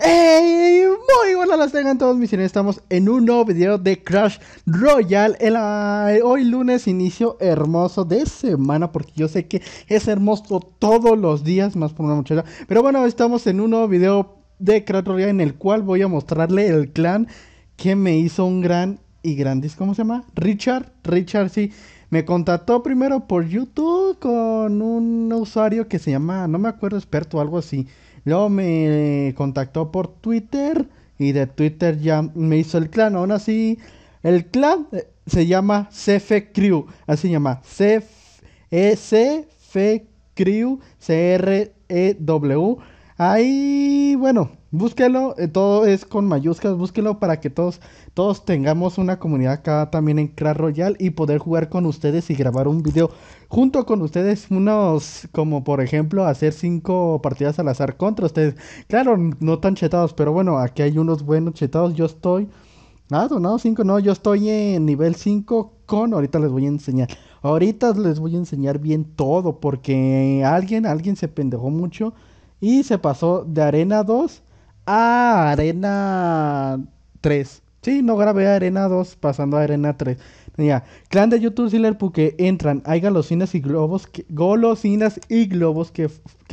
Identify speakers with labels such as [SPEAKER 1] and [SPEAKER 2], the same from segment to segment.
[SPEAKER 1] ¡Ey! muy buenas las tengan todos mis señores. Estamos en un nuevo video de Crash Royale. El, hoy lunes inicio hermoso de semana porque yo sé que es hermoso todos los días más por una muchacha. Pero bueno, estamos en un nuevo video de Crash Royale en el cual voy a mostrarle el clan que me hizo un gran y grandis. ¿Cómo se llama? Richard. Richard sí. Me contactó primero por YouTube con un usuario que se llama, no me acuerdo, experto o algo así. Luego me contactó por Twitter y de Twitter ya me hizo el clan. Aún así, el clan eh, se llama CF Crew. Así se llama. CF e Crew. C-R-E-W. Ahí, bueno, búsquelo, eh, todo es con mayúsculas, búsquelo para que todos, todos tengamos una comunidad acá también en Clash Royale y poder jugar con ustedes y grabar un video junto con ustedes, unos como por ejemplo hacer cinco partidas al azar contra ustedes. Claro, no tan chetados, pero bueno, aquí hay unos buenos chetados, yo estoy... Ah, donado 5, no, yo estoy en nivel 5 con, ahorita les voy a enseñar, ahorita les voy a enseñar bien todo, porque alguien, alguien se pendejó mucho y se pasó de Arena 2 a Arena 3. Sí, no grabé Arena 2 pasando a Arena 3. Ya, clan de YouTube Ziller, porque pues, entran, hay golosinas y globos, que, golosinas y globos que,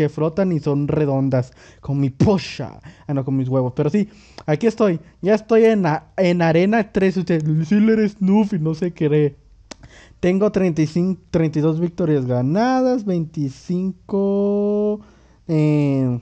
[SPEAKER 1] frotan y son redondas con mi pocha, ah no, con mis huevos, pero sí, aquí estoy, ya estoy en, en Arena 3, usted, es y no se cree. Tengo 35, 32 victorias ganadas, 25... Eh,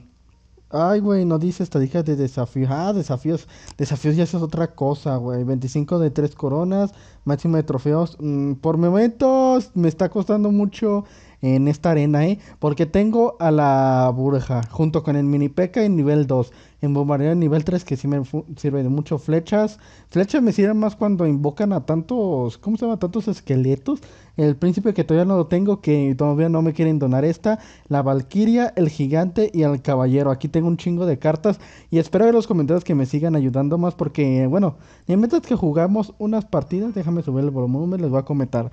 [SPEAKER 1] ay, güey, no dice Estadija de desafíos. Ah, desafíos. Desafíos ya es otra cosa, güey. 25 de 3 coronas, máximo de trofeos. Mm, por momentos me está costando mucho en esta arena, ¿eh? Porque tengo a la burja junto con el mini peca en nivel 2. En bombardeo en nivel 3 que sí me sirve de mucho. Flechas. Flechas me sirven más cuando invocan a tantos... ¿Cómo se llama? Tantos esqueletos. El príncipe que todavía no lo tengo, que todavía no me quieren donar esta. La valquiria, el gigante y el caballero. Aquí tengo un chingo de cartas. Y espero que los comentarios que me sigan ayudando más porque, bueno, en mientras que jugamos unas partidas, déjame subir el volumen, les voy a comentar.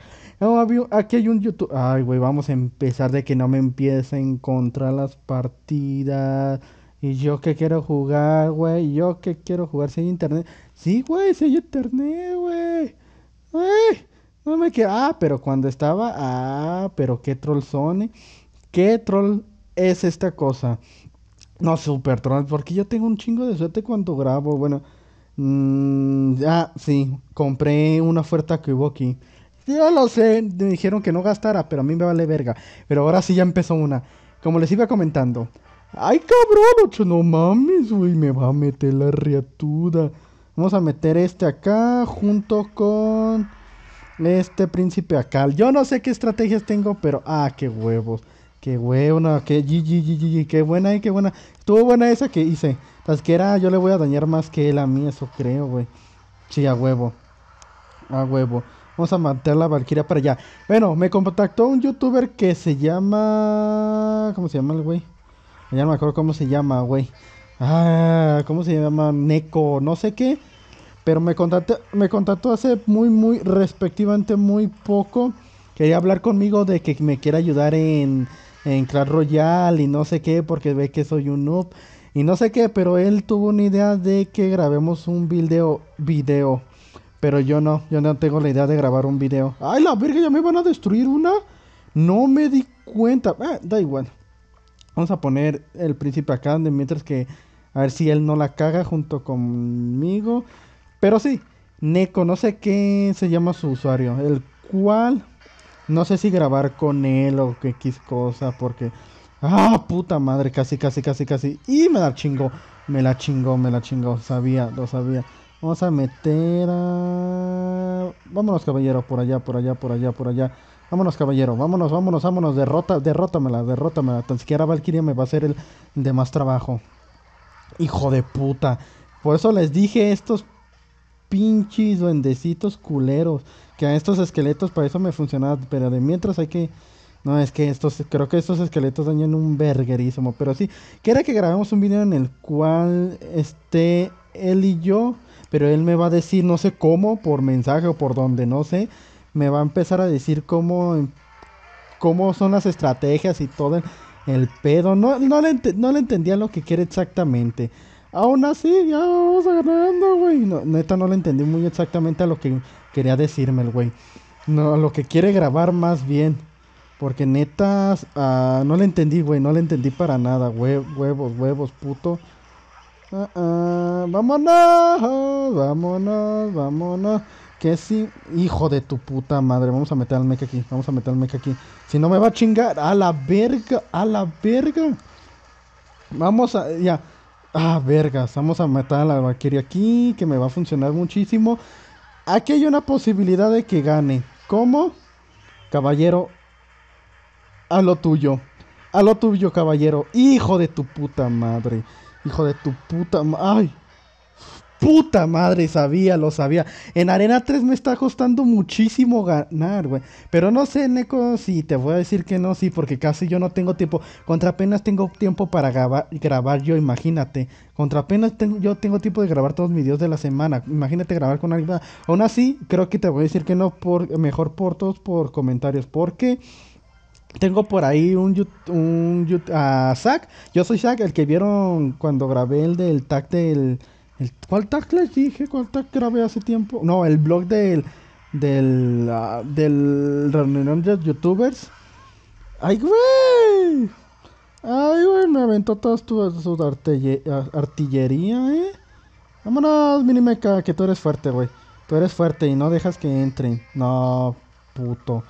[SPEAKER 1] aquí hay un YouTube... Ay, güey, vamos a empezar de que no me empiecen contra las partidas. Y yo que quiero jugar, güey. Yo que quiero jugar. sin internet. Sí, güey, si internet, güey. Güey. No me queda. Ah, pero cuando estaba. Ah, pero qué troll son. ¿Qué troll es esta cosa? No, super troll. Porque yo tengo un chingo de suerte cuando grabo. Bueno. Mm, ah, sí. Compré una oferta que hubo aquí. Yo lo sé, me dijeron que no gastara, pero a mí me vale verga. Pero ahora sí ya empezó una. Como les iba comentando. Ay, cabrón, no mames, güey, me va a meter la riatuda. Vamos a meter este acá junto con este príncipe acá. Yo no sé qué estrategias tengo, pero... Ah, qué huevos. Qué huevona, qué qué buena y eh, qué buena. Estuvo buena esa que hice. las que era yo le voy a dañar más que él a mí, eso creo, güey. Sí, a huevo. A huevo. Vamos a mantener la Valkyria para allá. Bueno, me contactó un youtuber que se llama. ¿Cómo se llama el güey? Ya no me acuerdo cómo se llama, güey. Ah, ¿cómo se llama? Neko, no sé qué. Pero me contactó, me contactó hace muy, muy, respectivamente muy poco. Quería hablar conmigo de que me quiera ayudar en, en Clash Royale y no sé qué, porque ve que soy un noob. Y no sé qué, pero él tuvo una idea de que grabemos un video. video pero yo no, yo no tengo la idea de grabar un video. ¡Ay, la verga! ¿Ya me van a destruir una? No me di cuenta. Ah, da igual. Vamos a poner el príncipe acá, mientras que a ver si él no la caga junto conmigo. Pero sí, Neko, no sé qué se llama su usuario, el cual no sé si grabar con él o qué X cosa, porque ah, puta madre, casi, casi, casi, casi. Y me la chingo, me la chingó me la chingo, sabía, lo sabía. Vamos a meter a... Vámonos, caballero, por allá, por allá, por allá, por allá. Vámonos, caballero, vámonos, vámonos, vámonos. Derrota, derrótamela, derrótamela. Tan siquiera Valkyria me va a hacer el de más trabajo. Hijo de puta. Por eso les dije estos pinches duendecitos culeros. Que a estos esqueletos para eso me funcionaba. Pero de mientras hay que... No, es que estos, creo que estos esqueletos dañan un verguerísimo. Pero sí, Quiere que grabemos un video en el cual esté él y yo pero él me va a decir, no sé cómo, por mensaje o por donde, no sé, me va a empezar a decir cómo, cómo son las estrategias y todo el pedo. No, no, le, no entendía lo que quiere exactamente. Aún así, ya vamos ganando, güey. neta, no le entendí muy exactamente a lo que quería decirme el güey. No, lo que quiere grabar más bien. Porque neta, ah, no le entendí, güey. No le entendí para nada. güey. huevos, huevos, puto. Uh-uh, vámonos, vámonos, vámonos. Que si, hijo de tu puta madre, vamos a meter al mech aquí, vamos a meter al mec aquí. Si no me va a chingar, a la verga, a la verga. Vamos a, ya. Ah, vergas, vamos a matar a la vaquería aquí, que me va a funcionar muchísimo. Aquí hay una posibilidad de que gane. ¿Cómo? Caballero, a lo tuyo. A lo tuyo, caballero. Hijo de tu puta madre. Hijo de tu puta madre. Puta madre, sabía, lo sabía. En Arena 3 me está costando muchísimo ganar, güey. Pero no sé, Neko, si te voy a decir que no, sí, porque casi yo no tengo tiempo. Contra apenas tengo tiempo para grabar, grabar yo, imagínate. Contra apenas tengo, yo tengo tiempo de grabar todos mis videos de la semana. Imagínate grabar con alguien. Aún así, creo que te voy a decir que no, por, mejor por todos por comentarios. Porque... Tengo por ahí un, un a Zack Yo soy Zack el que vieron cuando grabé el del tag del. El, ¿Cuál tag les dije? ¿Cuál tag grabé hace tiempo? No, el blog del. Del. Ah, del reunión de youtubers. ¡Ay, güey! ¡Ay, güey! Me aventó todas tus artillería, ¿eh? Vámonos, Minimeca, que tú eres fuerte, güey. Tú eres fuerte y no dejas que entren. No, puto.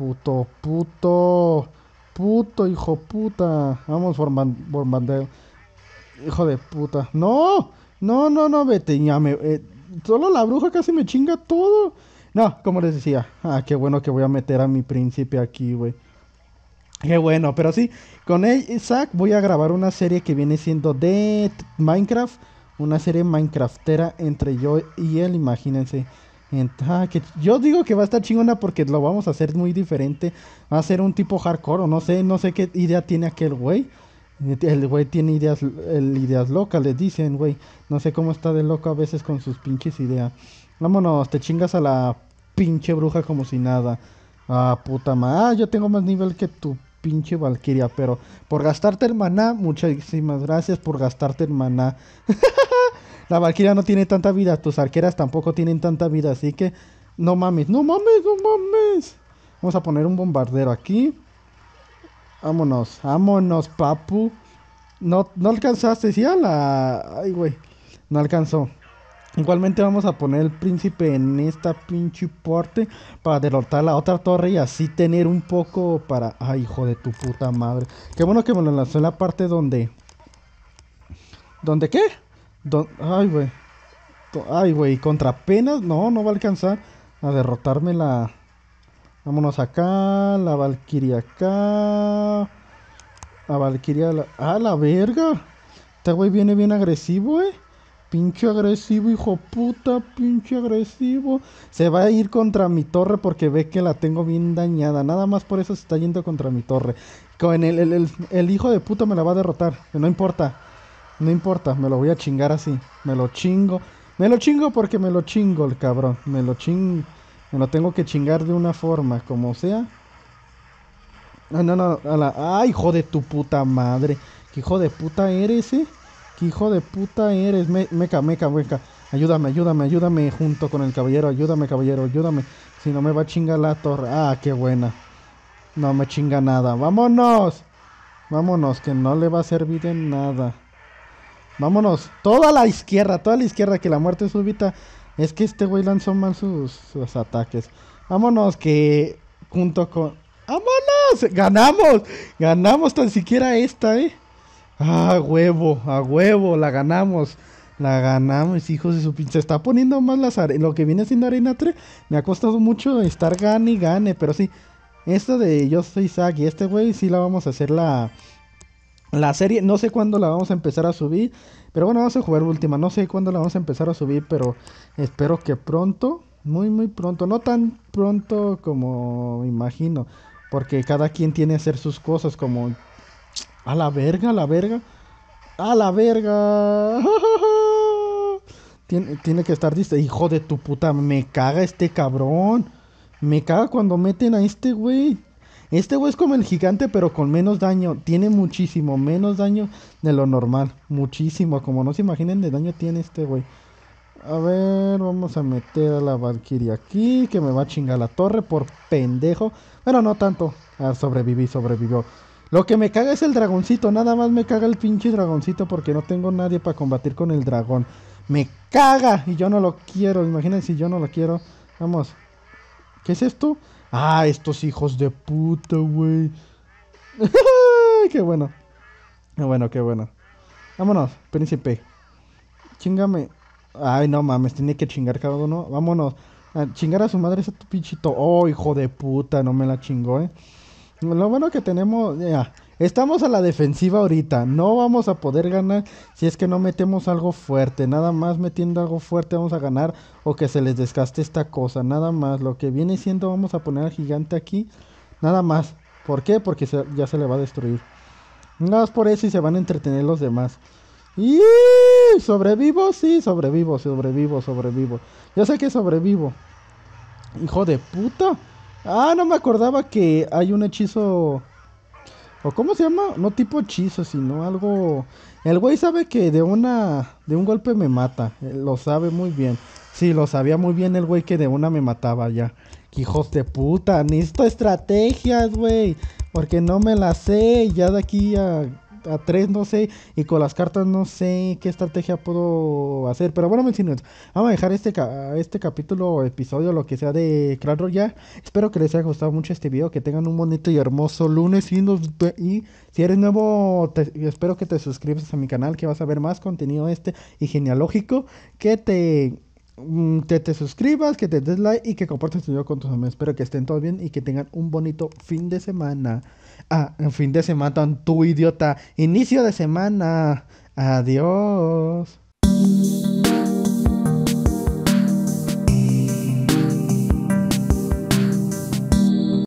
[SPEAKER 1] Puto, puto, puto, hijo puta. Vamos por, Hijo de puta. No, no, no, no, vete. Eh, solo la bruja casi me chinga todo. No, como les decía. Ah, qué bueno que voy a meter a mi príncipe aquí, güey. Qué bueno, pero sí, con él, Isaac voy a grabar una serie que viene siendo de Minecraft, una serie Minecraftera entre yo y él, imagínense. Ah, que yo digo que va a estar chingona porque lo vamos a hacer muy diferente. Va a ser un tipo hardcore o no sé, no sé qué idea tiene aquel güey. El güey tiene ideas, ideas locas, les dicen, güey. No sé cómo está de loco a veces con sus pinches ideas. Vámonos, te chingas a la pinche bruja como si nada. Ah, puta madre. Ah, yo tengo más nivel que tu pinche valquiria pero por gastarte el maná, muchísimas gracias por gastarte el maná. La Valkyria no tiene tanta vida, tus arqueras tampoco tienen tanta vida, así que no mames, no mames, no mames. Vamos a poner un bombardero aquí. Vámonos, vámonos, papu. No, no alcanzaste, sí, a la... Ay, güey, no alcanzó. Igualmente vamos a poner el príncipe en esta pinche parte para derrotar la otra torre y así tener un poco para... Ay, hijo de tu puta madre. Qué bueno que me lo lanzó en la parte donde... ¿Dónde qué? ay, güey. Ay, güey. Contra apenas. No, no va a alcanzar a derrotarme la. Vámonos acá. La Valkyria acá. La Valkyria. La... ¡Ah, la verga! Este güey viene bien agresivo, eh. Pinche agresivo, hijo puta. Pinche agresivo. Se va a ir contra mi torre porque ve que la tengo bien dañada. Nada más por eso se está yendo contra mi torre. Con el, el, el hijo de puta me la va a derrotar. No importa. No importa, me lo voy a chingar así. Me lo chingo. Me lo chingo porque me lo chingo el cabrón. Me lo chingo. Me lo tengo que chingar de una forma, como sea. Ah, no, no, a ¡Ay, ah, hijo de tu puta madre! ¡Qué hijo de puta eres, eh! ¡Qué hijo de puta eres! meca, meca, meca. Ayúdame, ayúdame, ayúdame junto con el caballero. Ayúdame, caballero, ayúdame. Si no me va a chingar la torre. ¡Ah, qué buena! No me chinga nada. ¡Vámonos! Vámonos, que no le va a servir de nada. Vámonos, toda la izquierda, toda la izquierda, que la muerte es súbita. Es que este güey lanzó mal sus, ataques. Vámonos, que junto con... ¡Vámonos! ¡Ganamos! Ganamos tan siquiera esta, ¿eh? Ah, huevo, a huevo, la ganamos. La ganamos, hijos de su pinche. Se está poniendo más las arenas Lo que viene siendo Arena 3 me ha costado mucho estar gane y gane, pero sí. Esto de Yo soy Zack y este güey sí la vamos a hacer la, la serie, no sé cuándo la vamos a empezar a subir. Pero bueno, vamos a jugar última. No sé cuándo la vamos a empezar a subir, pero espero que pronto. Muy, muy pronto. No tan pronto como imagino. Porque cada quien tiene que hacer sus cosas como... A la verga, a la verga. A la verga. Tiene, tiene que estar listo. Hijo de tu puta. Me caga este cabrón. Me caga cuando meten a este güey. Este güey es como el gigante, pero con menos daño. Tiene muchísimo menos daño de lo normal. Muchísimo. Como no se imaginen de daño tiene este güey. A ver, vamos a meter a la Valkyrie aquí, que me va a chingar la torre por pendejo. Pero no tanto. Ah, sobreviví, sobrevivió. Lo que me caga es el dragoncito, nada más me caga el pinche dragoncito porque no tengo nadie para combatir con el dragón. Me caga y yo no lo quiero, imagínense si yo no lo quiero. Vamos. ¿Qué es esto? Ah, estos hijos de puta, güey. qué bueno. Qué bueno, qué bueno. Vámonos, príncipe. Chingame. Ay, no mames, Tiene que chingar cada uno. Vámonos. Ah, chingar a su madre ese tu pinchito. Oh, hijo de puta, no me la chingó, eh. Lo bueno que tenemos. Ya, Estamos a la defensiva ahorita. No vamos a poder ganar si es que no metemos algo fuerte. Nada más metiendo algo fuerte vamos a ganar o que se les desgaste esta cosa. Nada más. Lo que viene siendo vamos a poner al gigante aquí. Nada más. ¿Por qué? Porque ya se le va a destruir. Nada más por eso y se van a entretener los demás. Y sobrevivo, sí, sobrevivo, sobrevivo, sobrevivo. Ya sé que sobrevivo. Hijo de puta. Ah, no me acordaba que hay un hechizo ¿O cómo se llama? No tipo hechizo, sino algo... El güey sabe que de una... De un golpe me mata. lo sabe muy bien. Sí, lo sabía muy bien el güey que de una me mataba ya. Hijos de puta, necesito estrategias, güey. Porque no me las sé. Ya de aquí a a tres, no sé. Y con las cartas no sé qué estrategia puedo hacer. Pero bueno, me siguen Vamos a dejar este, este capítulo, episodio, lo que sea de Claro ya Espero que les haya gustado mucho este video. Que tengan un bonito y hermoso lunes. Y, y si eres nuevo, espero que te suscribas a mi canal. Que vas a ver más contenido este y genealógico. Que te Mm, que te suscribas, que te des like y que compartas tu video con tus amigos. Espero que estén todos bien y que tengan un bonito fin de semana. Ah, fin de semana, tan tu idiota. Inicio de semana. Adiós.